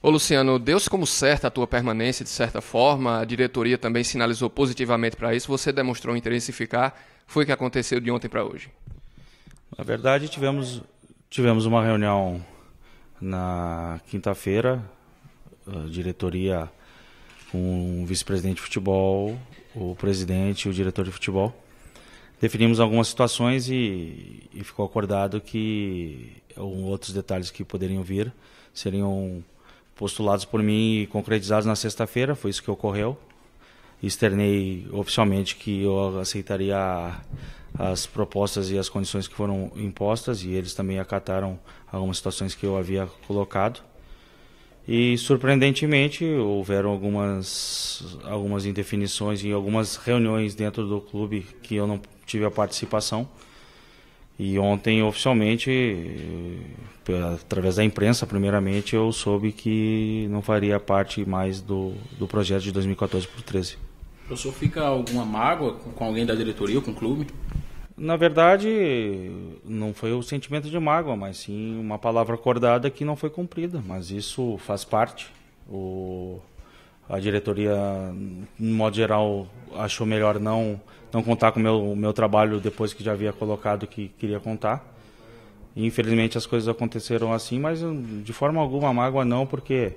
Ô Luciano, deu-se como certa a tua permanência, de certa forma, a diretoria também sinalizou positivamente para isso, você demonstrou interesse em ficar, foi o que aconteceu de ontem para hoje? Na verdade, tivemos, tivemos uma reunião na quinta-feira, diretoria com o vice-presidente de futebol, o presidente e o diretor de futebol. Definimos algumas situações e, e ficou acordado que outros detalhes que poderiam vir seriam postulados por mim e concretizados na sexta-feira, foi isso que ocorreu. Externei oficialmente que eu aceitaria as propostas e as condições que foram impostas e eles também acataram algumas situações que eu havia colocado. E surpreendentemente houveram algumas algumas indefinições e algumas reuniões dentro do clube que eu não tive a participação. E ontem oficialmente através da imprensa, primeiramente, eu soube que não faria parte mais do, do projeto de 2014 por 13. O senhor fica alguma mágoa com alguém da diretoria ou com o clube? Na verdade, não foi o sentimento de mágoa, mas sim uma palavra acordada que não foi cumprida. Mas isso faz parte. O, a diretoria, no modo geral, achou melhor não, não contar com o meu, meu trabalho depois que já havia colocado que queria contar. Infelizmente as coisas aconteceram assim, mas hum, de forma alguma mágoa não, porque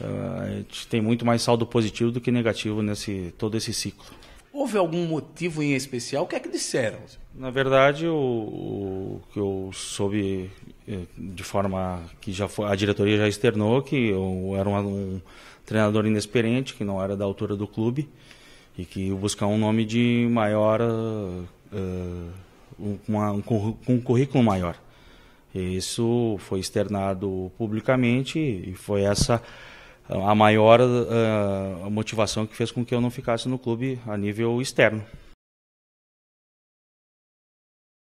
uh, a gente tem muito mais saldo positivo do que negativo nesse todo esse ciclo. Houve algum motivo em especial? O que é que disseram? Na verdade, o, o que eu soube eh, de forma que já foi, a diretoria já externou que eu era um, um treinador inexperiente, que não era da altura do clube e que buscar um nome de maior, uh, uma, um, um currículo maior. Isso foi externado publicamente e foi essa a maior uh, motivação que fez com que eu não ficasse no clube a nível externo.